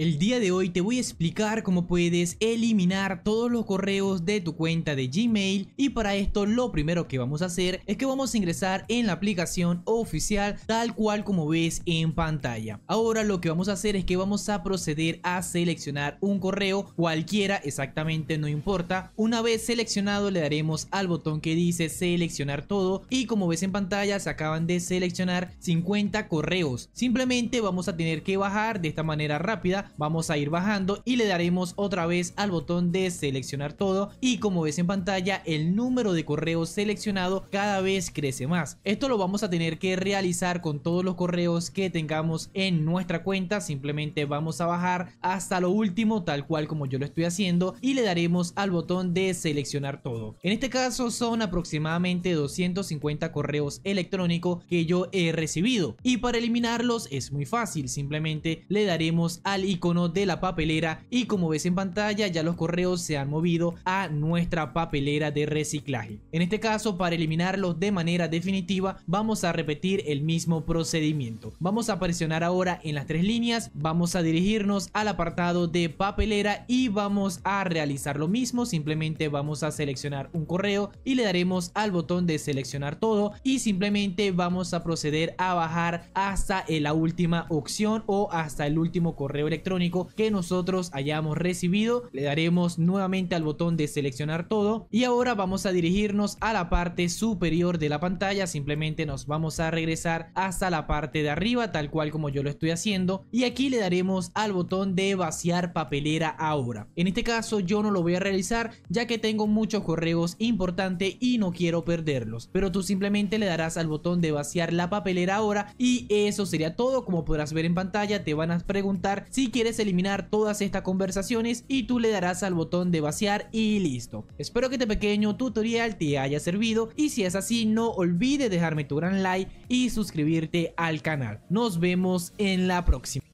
El día de hoy te voy a explicar cómo puedes eliminar todos los correos de tu cuenta de Gmail y para esto lo primero que vamos a hacer es que vamos a ingresar en la aplicación oficial tal cual como ves en pantalla. Ahora lo que vamos a hacer es que vamos a proceder a seleccionar un correo cualquiera exactamente no importa. Una vez seleccionado le daremos al botón que dice seleccionar todo y como ves en pantalla se acaban de seleccionar 50 correos. Simplemente vamos a tener que bajar de esta manera rápida Vamos a ir bajando y le daremos otra vez al botón de seleccionar todo y como ves en pantalla el número de correos seleccionado cada vez crece más. Esto lo vamos a tener que realizar con todos los correos que tengamos en nuestra cuenta, simplemente vamos a bajar hasta lo último tal cual como yo lo estoy haciendo y le daremos al botón de seleccionar todo. En este caso son aproximadamente 250 correos electrónicos que yo he recibido y para eliminarlos es muy fácil, simplemente le daremos al icono icono de la papelera y como ves en pantalla ya los correos se han movido a nuestra papelera de reciclaje. En este caso para eliminarlos de manera definitiva vamos a repetir el mismo procedimiento. Vamos a presionar ahora en las tres líneas, vamos a dirigirnos al apartado de papelera y vamos a realizar lo mismo, simplemente vamos a seleccionar un correo y le daremos al botón de seleccionar todo y simplemente vamos a proceder a bajar hasta la última opción o hasta el último correo electrónico electrónico que nosotros hayamos recibido. Le daremos nuevamente al botón de seleccionar todo y ahora vamos a dirigirnos a la parte superior de la pantalla. Simplemente nos vamos a regresar hasta la parte de arriba tal cual como yo lo estoy haciendo y aquí le daremos al botón de vaciar papelera ahora. En este caso yo no lo voy a realizar ya que tengo muchos correos importantes y no quiero perderlos. Pero tú simplemente le darás al botón de vaciar la papelera ahora y eso sería todo. Como podrás ver en pantalla te van a preguntar si quieres eliminar todas estas conversaciones y tú le darás al botón de vaciar y listo. Espero que este pequeño tutorial te haya servido y si es así no olvides dejarme tu gran like y suscribirte al canal. Nos vemos en la próxima.